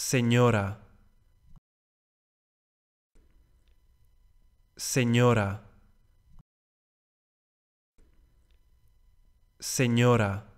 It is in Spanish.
Señora. Señora. Señora.